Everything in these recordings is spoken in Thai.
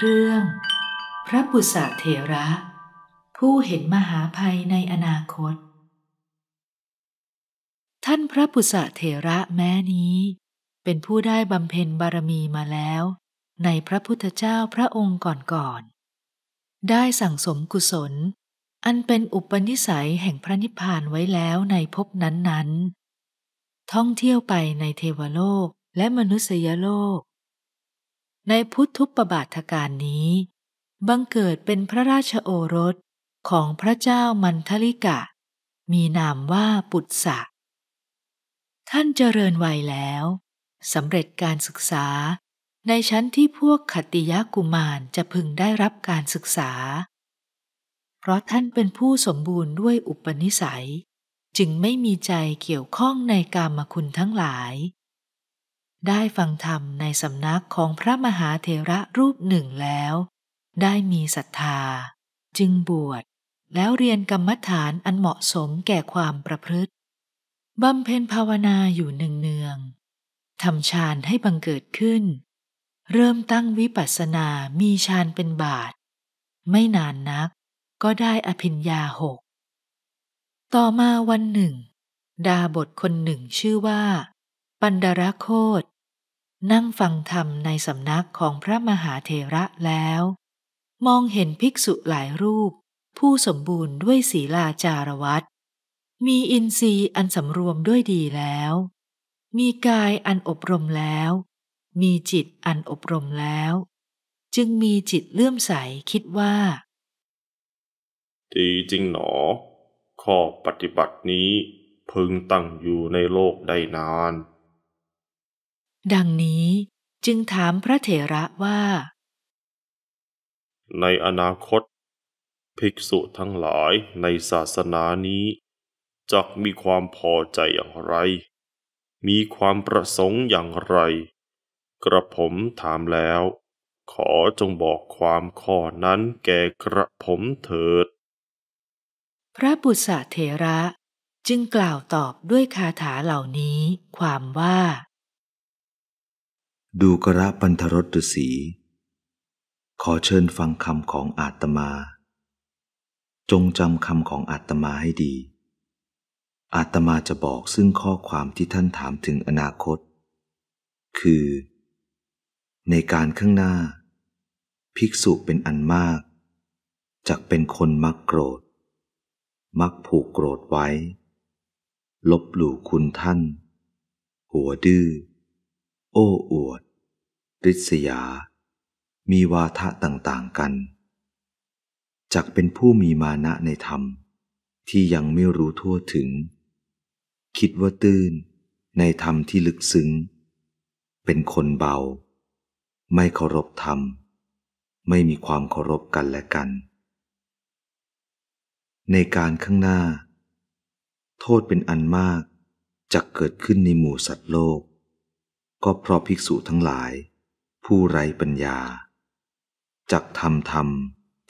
เรื่องพระปุษาเถระ ผู้เห็นมหาภัยในอนาคต ท่านพระปุษาเถระแม้นี้ เป็นผู้ได้บำเพ็ญบารมีมาแล้ว ในพระพุทธเจ้าพระองค์ก่อนๆ ได้สั่งสมกุศล อันเป็นอุปนิสัยแห่งพระนิพพานไว้แล้วในภพนั้นๆ ท่องเที่ยวไปในเทวโลกและมนุษยโลกในพุทธุปบาทการนี้ บังเกิดเป็นพระราชโอรสของพระเจ้ามันทลิกะ มีนามว่าปุตสะ ท่านเจริญวัยแล้วสำเร็จการศึกษาในชั้นที่พวกขติยกุมารจะพึงได้รับการศึกษา เพราะท่านเป็นผู้สมบูรณ์ด้วยอุปนิสัย จึงไม่มีใจเกี่ยวข้องในกามคุณทั้งหลายได้ฟังธรรมในสำนักของพระมหาเถระรูปหนึ่งแล้ว ได้มีศรัทธา จึงบวชแล้วเรียนกรรมฐานอันเหมาะสมแก่ความประพฤติบำเพ็ญภาวนาอยู่หนึ่งเนืองทำฌานให้บังเกิดขึ้น เริ่มตั้งวิปัสสนามีฌานเป็นบาท ไม่นานนักก็ได้อภิญญาหก ต่อมาวันหนึ่ง ดาบทคนหนึ่งชื่อว่า ปันดรโคตนั่งฟังธรรมในสำนักของพระมหาเทระแล้ว มองเห็นภิกษุหลายรูป ผู้สมบูรณ์ด้วยศีลาจารวัตมีอินทรีย์อันสำรวมด้วยดีแล้ว มีกายอันอบรมแล้ว มีจิตอันอบรมแล้ว จึงมีจิตเลื่อมใสคิดว่า ดีจริงหนอข้อปฏิบัตินี้ พึงตั้งอยู่ในโลกได้นานดังนี้จึงถามพระเถระว่า ในอนาคต ภิกษุทั้งหลายในศาสนานี้จะมีความพอใจอย่างไร มีความประสงค์อย่างไร กระผมถามแล้ว ขอจงบอกความข้อนั้นแก่กระผมเถิด พระบุษเถระจึงกล่าวตอบด้วยคาถาเหล่านี้ความว่าดูกระปันธรฤษี ขอเชิญฟังคำของอาตมา จงจำคำของอาตมาให้ดี อาตมาจะบอกซึ่งข้อความที่ท่านถามถึงอนาคต คือ ในการข้างหน้า ภิกษุเป็นอันมาก จากเป็นคนมักโกรธ มักผูกโกรธไว้ ลบหลู่คุณท่าน หัวดื้อโอ้อวดริษยา มีวาทะต่างๆกันจักเป็นผู้มีมานะในธรรมที่ยังไม่รู้ทั่วถึง คิดว่าตื่นในธรรมที่ลึกซึ้ง เป็นคนเบา ไม่เคารพธรรม ไม่มีความเคารพกันและกัน ในการข้างหน้า โทษเป็นอันมากจะเกิดขึ้นในหมู่สัตว์โลก ก็เพราะภิกษุทั้งหลายผู้ไร้ปัญญา จักทำธรรม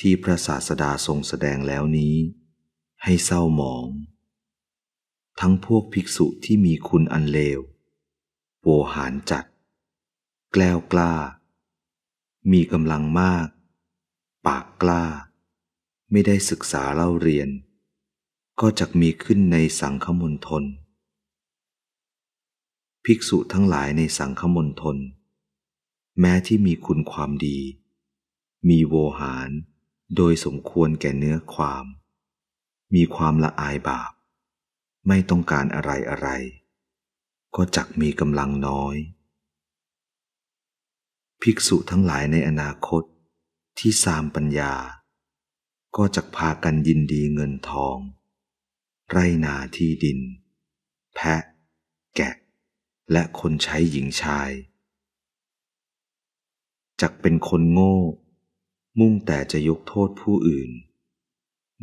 ที่พระศาสดาทรงแสดงแล้วนี้ ให้เศร้าหมอง ทั้งพวกภิกษุที่มีคุณอันเลวโวหารจัดแกล้วกล้า มีกำลังมาก ปากกล้า ไม่ได้ศึกษาเล่าเรียน ก็จะมีขึ้นในสังคมณฑลภิกษุทั้งหลายในสังคมณฑลแม้ที่มีคุณความดี มีโวหาร โดยสมควรแก่เนื้อความ มีความละอายบาป ไม่ต้องการอะไรอะไร ก็จักมีกำลังน้อย ภิกษุทั้งหลายในอนาคตที่สามปัญญา ก็จักพากันยินดีเงินทอง ไรนาที่ดิน แพะ แกะ และคนใช้หญิงชายจักเป็นคนโง่ มุ่งแต่จะยกโทษผู้อื่น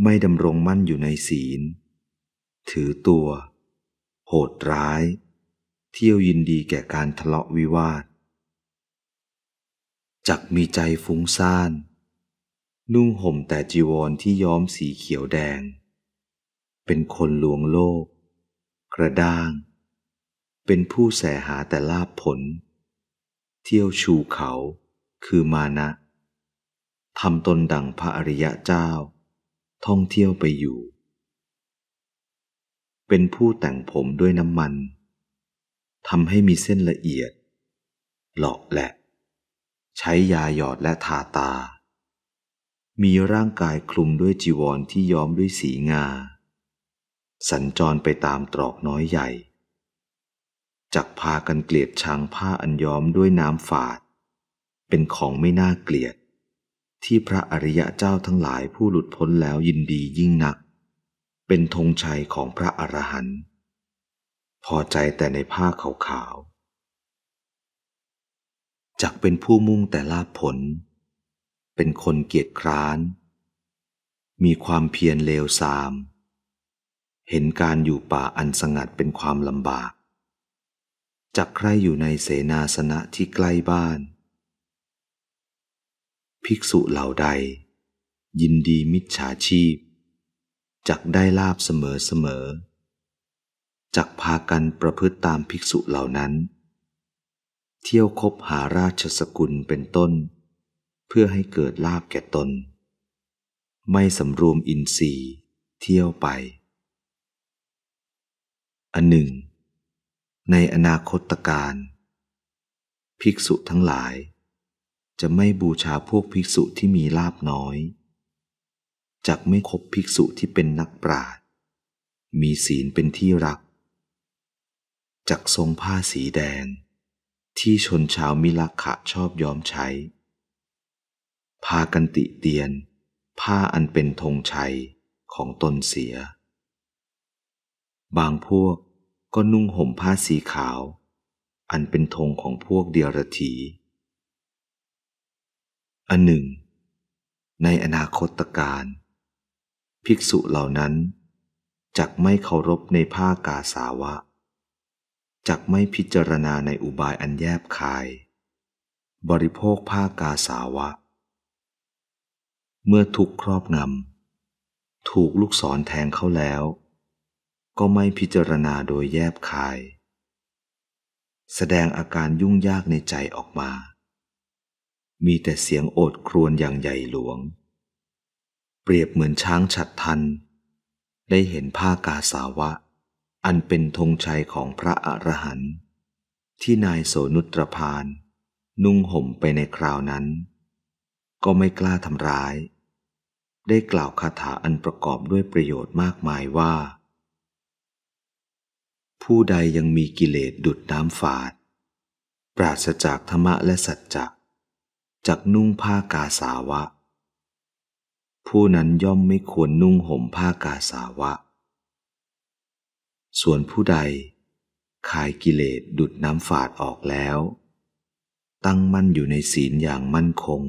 ไม่ดำรงมั่นอยู่ในศีล ถือตัว โหดร้าย เที่ยวยินดีแก่การทะเลาะวิวาท จักมีใจฟุ้งซ่าน นุ่งห่มแต่จีวรที่ย้อมสีเขียวแดง เป็นคนลวงโลก กระด้าง เป็นผู้แสหาแต่ลาบผล เที่ยวชูเขาคือมานะทำตนดังพระอริยะเจ้าท่องเที่ยวไปอยู่ เป็นผู้แต่งผมด้วยน้ำมันทำให้มีเส้นละเอียด หลอกแหละ ใช้ยาหยอดและทาตา มีร่างกายคลุมด้วยจีวรที่ย้อมด้วยสีงา สัญจรไปตามตรอกน้อยใหญ่ จักพากันเกลียดชังผ้าอันย้อมด้วยน้ำฝาดเป็นของไม่น่าเกลียด ที่พระอริยะเจ้าทั้งหลายผู้หลุดพ้นแล้วยินดียิ่งนัก เป็นธงชัยของพระอรหันต์พอใจแต่ในผ้าขาวๆจักเป็นผู้มุ่งแต่ลาภผล เป็นคนเกียจคร้านมีความเพียรเลวทราม เห็นการอยู่ป่าอันสงัดเป็นความลำบากจักใครอยู่ในเสนาสนะที่ใกล้บ้านภิกษุเหล่าใด ยินดีมิจฉาชีพ จักได้ลาบเสมอเสมอจักพากันประพฤติตามภิกษุเหล่านั้น เที่ยวคบหาราชสกุลเป็นต้น เพื่อให้เกิดลาบแก่ตนไม่สำรวมอินทรีย์เที่ยวไปอันหนึ่ง ในอนาคตการ ภิกษุทั้งหลายจะไม่บูชาพวกภิกษุที่มีลาบน้อยจักไม่คบภิกษุที่เป็นนักปราดมีศีลเป็นที่รักจักทรงผ้าสีแดง ที่ชนชาวมิลักขะชอบยอมใช้ พากันติเตียน ผ้าอันเป็นธงชัยของตนเสีย บางพวกก็นุ่งห่มผ้าสีขาว อันเป็นธงของพวกเดียรถีอันหนึ่งในอนาคตการภิกษุเหล่านั้น จักไม่เคารพในผ้ากาสาวะจักไม่พิจารณาในอุบายอันแยบคาย บริโภคผ้ากาสาวะ เมื่อทุกครอบงำ ถูกลูกศรแทงเขาแล้ว ก็ไม่พิจารณาโดยแยบคาย แสดงอาการยุ่งยากในใจออกมามีแต่เสียงโอดครวญอย่างใหญ่หลวง เปรียบเหมือนช้างฉัดทัน ได้เห็นผ้ากาสาวะ อันเป็นธงชัยของพระอรหันต์ที่นายโสนุตรพาน นุ่งห่มไปในคราวนั้น ก็ไม่กล้าทำร้าย ได้กล่าวคาถาอันประกอบด้วยประโยชน์มากมายว่า ผู้ใดยังมีกิเลสดุดน้ำฝาด ปราศจากธรรมะและสัจจะจักนุ่งผ้ากาสาวะ ผู้นั้นย่อมไม่ควรนุ่งห่มผ้ากาสาวะ ส่วนผู้ใด ขายกิเลสดุดน้ำฝาดออกแล้ว ตั้งมั่นอยู่ในศีลอย่างมั่นคง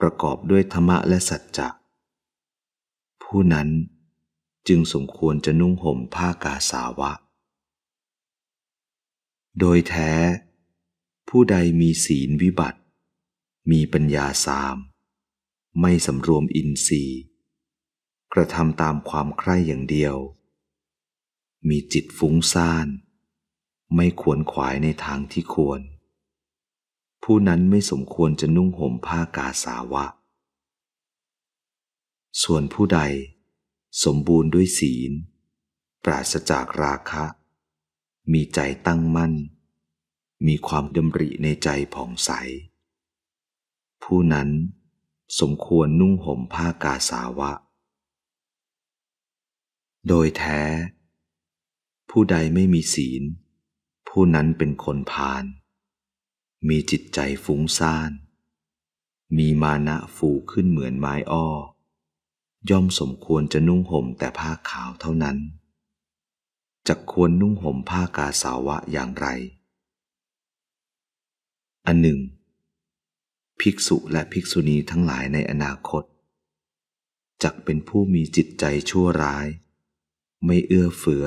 ประกอบด้วยธรรมะและสัจจะผู้นั้นจึงสมควรจะนุ่งห่มผ้ากาสาวะ โดยแท้ ผู้ใดมีศีลวิบัติมีปัญญาสาม ไม่สำรวมอินทรีย์ กระทำตามความใคร่อย่างเดียว มีจิตฟุ้งซ่าน ไม่ขวนขวายในทางที่ควร ผู้นั้นไม่สมควรจะนุ่งห่มผ้ากาสาวะ ส่วนผู้ใดสมบูรณ์ด้วยศีล ปราศจากราคะ มีใจตั้งมั่น มีความดำริในใจผ่องใสผู้นั้นสมควรนุ่งห่มผ้ากาสาวะ โดยแท้ ผู้ใดไม่มีศีล ผู้นั้นเป็นคนพาลมีจิตใจฟุ้งซ่าน มีมานะฟูขึ้นเหมือนไม้อ้อ ย่อมสมควรจะนุ่งห่ม แต่ผ้าขาวเท่านั้นจะควรนุ่งห่มผ้ากาสาวะอย่างไร อันหนึ่งภิกษุและภิกษุณีทั้งหลายในอนาคต จักเป็นผู้มีจิตใจชั่วร้าย ไม่เอื้อเฟื้อ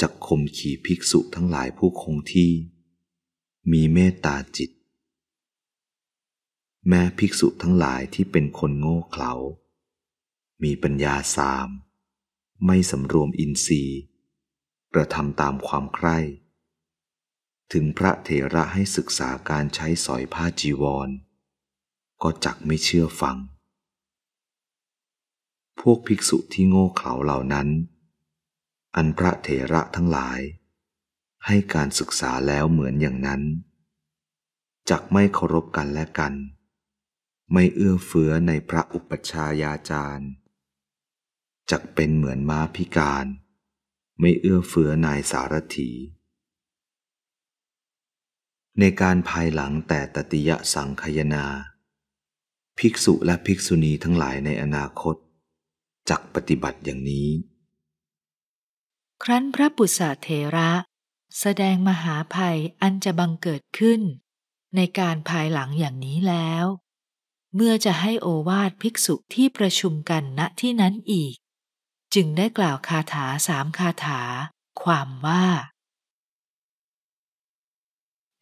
จักข่มขีภิกษุทั้งหลายผู้คงที่ มีเมตตาจิต แม้ภิกษุทั้งหลายที่เป็นคนโง่เขลามีปัญญาสาม ไม่สำรวมอินทรีย์กระทำตามความใคร่ถึงพระเถระให้ศึกษาการใช้สอยผ้าจีวร ก็จักไม่เชื่อฟัง พวกภิกษุที่โง่เขลาเหล่านั้น อันพระเถระทั้งหลาย ให้การศึกษาแล้วเหมือนอย่างนั้น จักไม่เคารพกันและกัน ไม่เอื้อเฟื้อในพระอุปัชฌายาจารย์ จักเป็นเหมือนม้าพิการ ไม่เอื้อเฟื้อนายสารถีในการภายหลังแต่ตติยสังคยนา ภิกษุและภิกษุณีทั้งหลายในอนาคต จักปฏิบัติอย่างนี้ ครั้นพระปุษาเทระ แสดงมหาภัยอันจะบังเกิดขึ้นในการภายหลังอย่างนี้แล้ว เมื่อจะให้โอวาทภิกษุที่ประชุมกันณที่นั้นอีก จึงได้กล่าวคาถาสามคาถาความว่า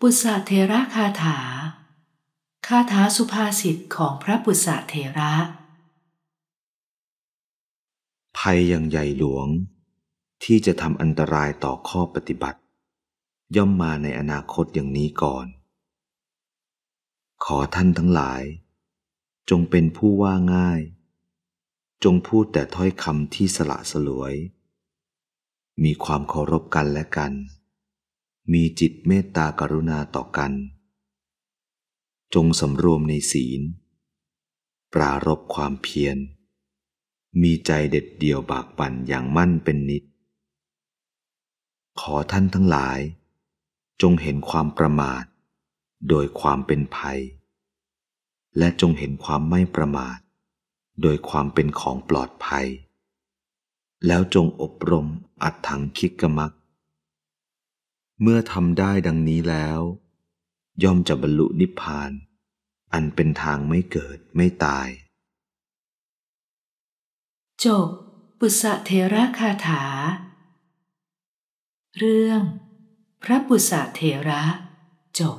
ปุษาเทระคาถา คาถาสุภาษิตของพระปุษาเทระ ภัยอย่างใหญ่หลวง ที่จะทำอันตรายต่อข้อปฏิบัติ ย่อมมาในอนาคตอย่างนี้ก่อน ขอท่านทั้งหลาย จงเป็นผู้ว่าง่าย จงพูดแต่ถ้อยคำที่สละสลวย มีความเคารพกันและกันมีจิตเมตตากรุณาต่อกัน จงสำรวมในศีล ปรารบความเพียรมีใจเด็ดเดี่ยวบากบั่นอย่างมั่นเป็นนิด ขอท่านทั้งหลาย จงเห็นความประมาท โดยความเป็นภัย และจงเห็นความไม่ประมาท โดยความเป็นของปลอดภัย แล้วจงอบรมอัดถังคิกมักเมื่อทำได้ดังนี้แล้ว ย่อมจะบรรลุนิพพาน อันเป็นทางไม่เกิดไม่ตาย จบ ปุษเทระคาถา เรื่อง พระปุษเทระจบ